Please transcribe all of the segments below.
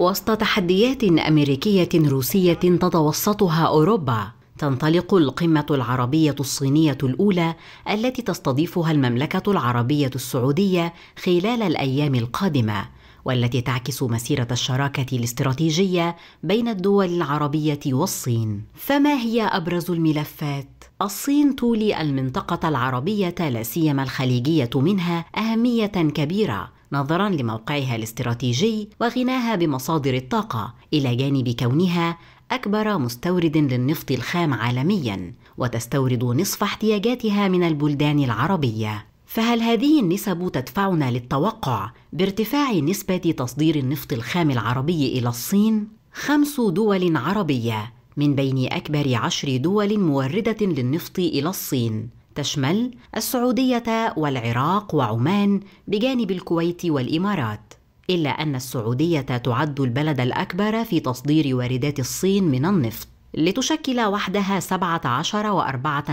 وسط تحديات أمريكية روسية تتوسطها أوروبا تنطلق القمة العربية الصينية الأولى التي تستضيفها المملكة العربية السعودية خلال الأيام القادمة والتي تعكس مسيرة الشراكة الاستراتيجية بين الدول العربية والصين. فما هي أبرز الملفات؟ الصين تولي المنطقة العربية لا سيما الخليجية منها أهمية كبيرة نظرا لموقعها الاستراتيجي وغناها بمصادر الطاقه الى جانب كونها اكبر مستورد للنفط الخام عالميا وتستورد نصف احتياجاتها من البلدان العربيه فهل هذه النسب تدفعنا للتوقع بارتفاع نسبه تصدير النفط الخام العربي الى الصين خمس دول عربيه من بين اكبر عشر دول مورده للنفط الى الصين تشمل السعودية والعراق وعمان بجانب الكويت والإمارات إلا أن السعودية تعد البلد الأكبر في تصدير واردات الصين من النفط لتشكل وحدها 17.4%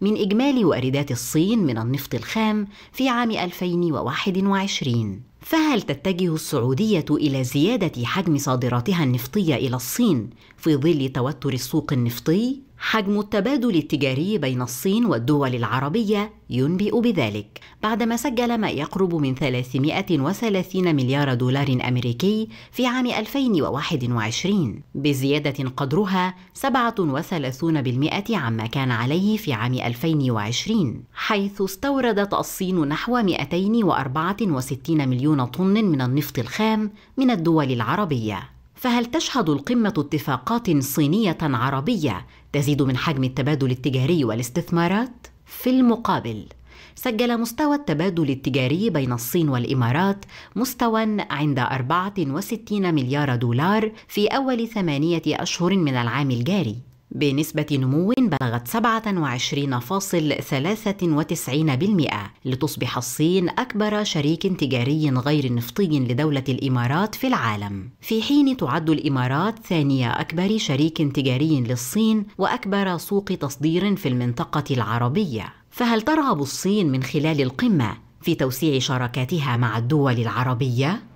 من إجمالي واردات الصين من النفط الخام في عام 2021 فهل تتجه السعودية إلى زيادة حجم صادراتها النفطية إلى الصين في ظل توتر السوق النفطي؟ حجم التبادل التجاري بين الصين والدول العربية ينبئ بذلك بعدما سجل ما يقرب من 330 مليار دولار أمريكي في عام 2021 بزيادة قدرها 37% عما كان عليه في عام 2020 حيث استوردت الصين نحو 264 مليون طن من النفط الخام من الدول العربية فهل تشهد القمة اتفاقات صينية عربية تزيد من حجم التبادل التجاري والاستثمارات؟ في المقابل سجل مستوى التبادل التجاري بين الصين والإمارات مستوى عند 64 مليار دولار في أول ثمانية أشهر من العام الجاري بنسبة نمو بلغت 27.93% لتصبح الصين أكبر شريك تجاري غير نفطي لدولة الإمارات في العالم، في حين تعد الإمارات ثاني أكبر شريك تجاري للصين وأكبر سوق تصدير في المنطقة العربية. فهل ترغب الصين من خلال القمة في توسيع شراكاتها مع الدول العربية؟